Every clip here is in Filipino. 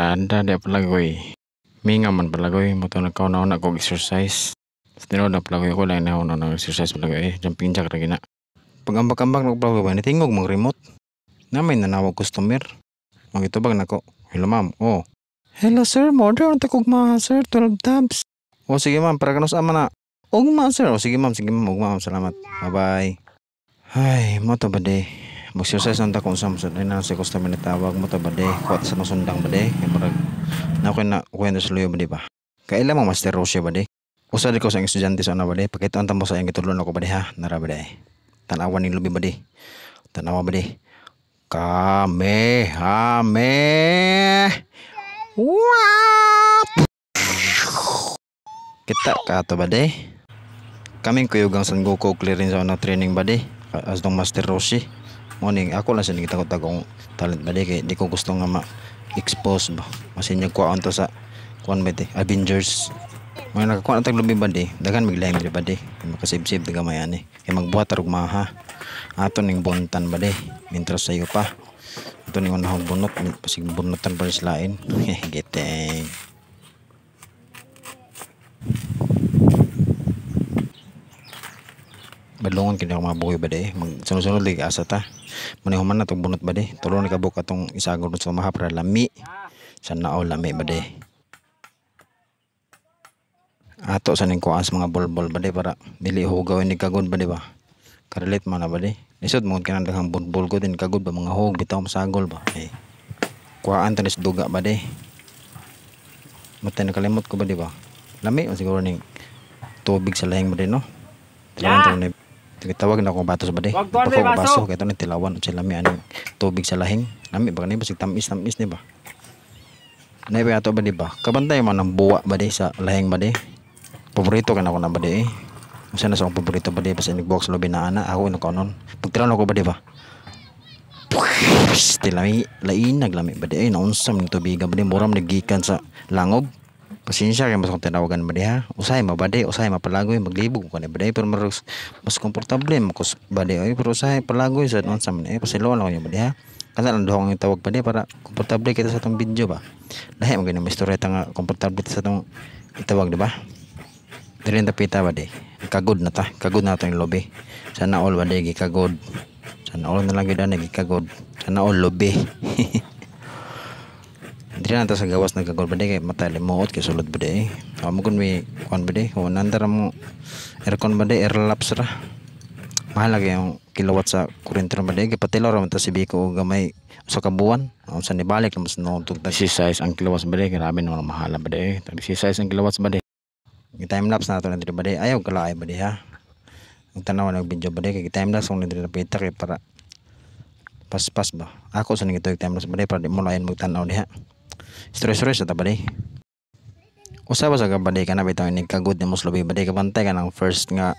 anda di palagoy minga man palagoy mo to nagkaon na kog exercise sa tinod na palagoy ko lang na na exercise palagoy eh jumping jack ra gina pag ambak-ambak na palagoy ba nitingog mong remote namay nanawag customer magitubag ko. hello ma'am oh hello sir mo order ang takog ma sir 12 tabs oh, sige ma'am para kanos ama na og ma sir o oh, sige ma'am sige ma'am og ma'am salamat bye bye ay mo to ba de magsirsay sa takong samson ay na sa kusta natawag mo ta kuat sa masundang bade yang murag na ako na kwento sa luyo bade ba kaila mo master Rosia bade usa di ko sa estudyante sa una bade pakita ang tambo sa ang itulon ako bade ha nara bade tanawan ni lubi bade tanawa bade kame hame wap kita ka to bade kaming kuyugang sanggoko Goku clearing sa training bade as dong master Roshi morning ako lang sa ning tagong talent ba kay di ko gusto nga ma expose ba masinya ko to sa kuan ba di Avengers mga nakakuan tag lubi ba di dagan lime di ba di makasibsib di gamay ani kay magbuhat og maha ato ning bontan ba di mintras sayo pa ato ning unahong bunot pasigbunotan pa sila in eh. geteng ilongon kini mga buhi ba de mag sunod-sunod lagi asa ta manihuman na tong bunot ba de tulo na kabuk atong isagod sa maha para lami sa nao lami ba de ato sa ning kuas mga bulbol ba de para dili hugaw ni kagod ba de ba karalit man na ba de lisod mo kanang daghang bulbol ko din kagod ba mga hug bitaw masagol ba eh kuhaan tanis duga ba de matay nakalimot ko ba di ba lami o siguro ning tubig sa lahing mo din no yeah tawag na akong batos ba di bako ko baso kaya ito tilawan sa lami anong tubig sa lahing lami baka niba sig tamis tamis niba naiba ato ba di ba kabantay man ang buwa ba di sa lahing ba di paborito ka na ako na ba di eh usa na sa akong paborito ba di basta nagbuwak sa lobi na ana ako ino kaunon pagtilan ako ba di ba Pwis, tilami, lain, naglami ba di ay naunsam ng tubig ba di moram nagikan sa langob Pasensya kay mas kung tinawagan mo diha. Usay mabade, usay mapalagoy maglibog ko ni bade pero mas, mas komportable mo kus bade pero usay palagoy sa man sa man eh pasilawan ko ni bade ha. Kasi ang duhong yung tawag bade para komportable kita sa tong video ba. Lahi mo ganun may ta nga komportable sa tong itawag di ba? Diri ta pita bade. Kagod na ta, kagod na tong lobby. Sana all bade gikagod. Sana all na lang gyud ana gikagod. Sana all lobby. nanti sa gawas nagkagol bede kayak mata limuot kay sulod bade bede mo kun mi kon bade o nandara mo aircon bade air serah, mahal lagi yang kilowatt sa kurin ra bade kayak patilo ra ta sibi ko gamai so ka buwan o balik nibalik mas nutog ta si size ang kilowatt bade na naman mahala bade tag si size ang kilowatt bade time lapse na to bede. bade ayaw bede bade ha ang tanaw nag bede bade kita time lapse kung nandito pita kay para pas-pas ba ako seneng nangito time lapse bade para di mo lain magtanaw Stress-stress at abali. Usaba sa kabali ka na bitaw ni kagud ni muslubi badi kabantay ka ng first nga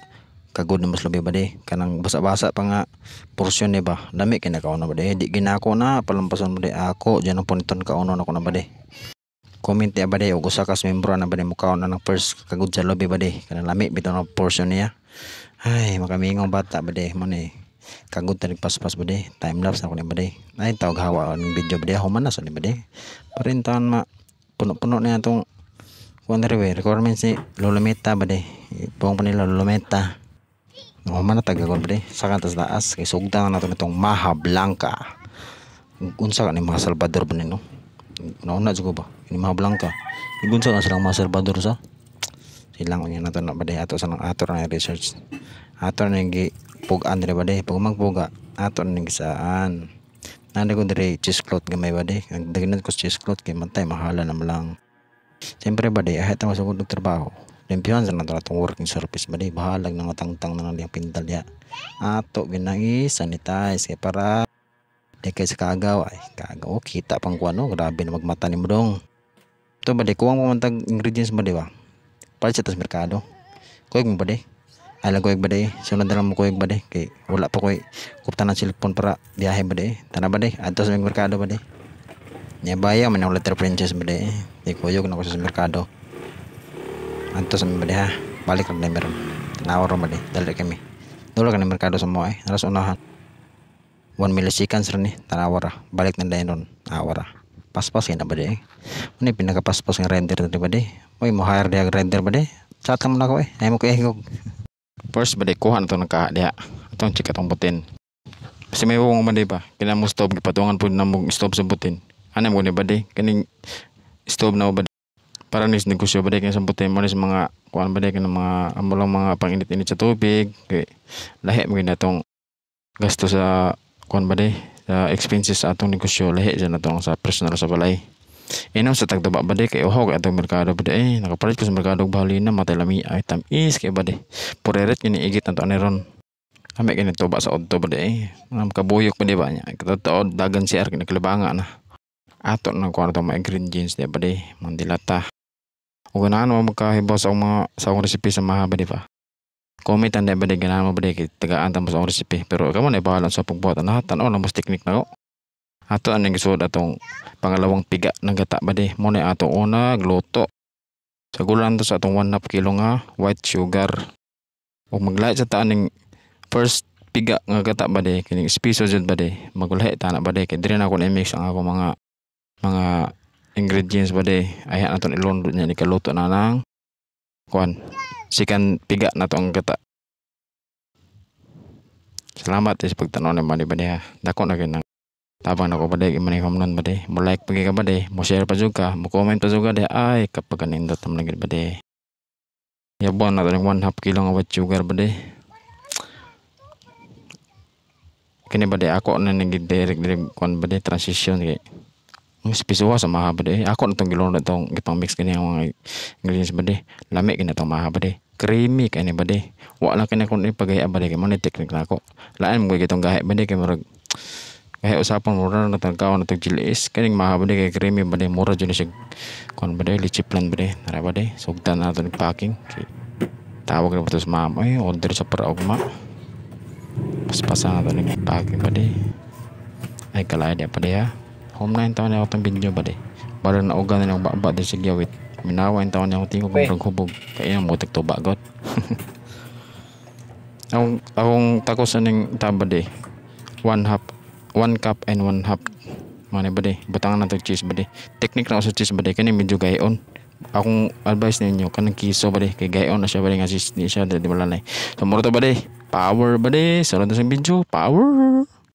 kagud ni muslubi badi kanang basa-basa pa nga porsyon ni ba dami kay nakaon na di ginako na palampason mo di ako diyan ang puniton kaunon ako na badi comment ya abadi og usa ka membro na badi mukaon na nang first kagud sa lobby badi kanang lami bitaw na porsyon niya ay makamingong bata badi mo ni kagod tanig paspas ba day time lapse ako ni ba day ay tawag hawa ang video ba day human na sa ni ba day parintahan ma puno-puno na itong kung requirements ni lulumeta ba day ipong pa nila lulumeta human na tagagol ba day sa kantas taas kay sugda na ito itong maha blanca unsa ka ni mga salvador ba ni no nauna juga ba ni maha blanca igunsa ka silang mga salvador sa silang unya na to na baday ato sa nang ator na research ator na yung pogaan Andre bade, pag magpuga ato na nagisaan Nande ko diri cheesecloth gamay badai ang daginan ko cheesecloth kay mantay mahala na malang siyempre bade. ahit ang masugod ng trabaho limpihan sa natratong working surface bade. bahalag na tang na nalang pintal ya ato ginagi sanitize kay para di kay sa kaagaw ay kaagaw oh, kita pang kuano oh, grabe na magmata ni mo dong ito kuang kuwang pamantag ingredients bade ba palit sa tas merkado kuwag mo bade ala ko bade sunod dalam lang ko bade kay wala pa ko kup na cellphone para biyahe bade tara bade adto sa merkado bade nya baya man wala ter princess bade di kuyog na ko sa merkado adto bade ha balik lang na meron bade dali kami dulu kan na merkado sa harus eh naras milisikan 1 milliseconds rin eh balik na dayon awara pas yan na ba di muna pinakapaspas pas render na di bade, di may mo hire dia render ba di chat ka muna ko eh ay mo first balik kuha na ito ng itong chika itong butin kasi may wong man ba kina mo stove gipatungan po na mong stove sa butin ano mo ni ba di kaning stove na ba para nis negosyo ba di kaya sa butin mo nis mga kuhan ba di kaya mga amulang mga panginit-init sa tubig kay lahi mo na itong gasto sa kuhan ba di sa expenses sa atong negosyo lahi dyan na itong sa personal sa balay Inam sa tagdaba ba kay uhog atong merkado ba eh nakapalit ko sa merkado bahalina matay lami ay is kay bade. de. Pureret kini igit na to aneron. Ambil kini toba sa odto bade eh. Nam kabuyok pa di ba nya. Katotoo dagan si Ark naklabanga na. Ato na kwarto mga green jeans di ba de mandilata. O ganaan mo makahibaw sa mga sa akong recipe sa maha ba di ba? Comment ang bade di ganaan mo ba di tagaan tamo sa akong recipe. Pero kamo na bahala sa pagbuhat na ano, hatan o na mas teknik na ko ato ang nagisod atong pangalawang piga ng gata ba di muna ato una gluto sa gulan to sa atong 1 half kilo nga white sugar o maglait sa taan ng first piga nga gata ba di kining espiso jud ba di magulay tana ba di kay dire na ko na mix ang ako mga mga ingredients ba di ayahan naton ilondo niya ni kaluto na nang kuan sikan piga na to ang gata Salamat eh, sa pagtanaw ni Manibaniha. Dako na ganang. tabang ako pa deh manay home pa deh mo like pagi ka pa deh mo share pa juga mo comment pa juga deh ay kapag kanindot tam lagi pa deh ya buwan natin yung wan half kilo nga juga sugar pa deh kini pa deh ako na naging direct dari kwan pa deh transition kay mas pisuwa sa maha pa deh ako na itong gilong na itong gitong mix kini ang mga ingredients pa deh lami kini itong maha pa deh creamy kay ni ba deh wala kini kung ipagaya ba deh kay mo na teknik na ako laan mo ke itong gahit ba deh merek kaya usapan mura na tangkawan atau jilis kaning maha bade kaya krimi bade mura jenis sig kon bade lichiplan bade nara bade sugdan na paking packing tawag na patos mama ay order sa paraog paspasan na paking packing bade ay eh, kalaya dia bade ya home nine taon na akong video bade para na ugan na bakba din sa giyawit minawain taon na akong ogong ng hubog kaya mo to bagot akong akong takos aning tabade one half one cup and one half mana bade batangan atau cheese bade teknik na cheese cheese kan kani medyo gayon aku advice ninyo kan kiso bade ke gayon na siya bade nga sis ni siya di balanay so mura to bade power bade sa lang sa video power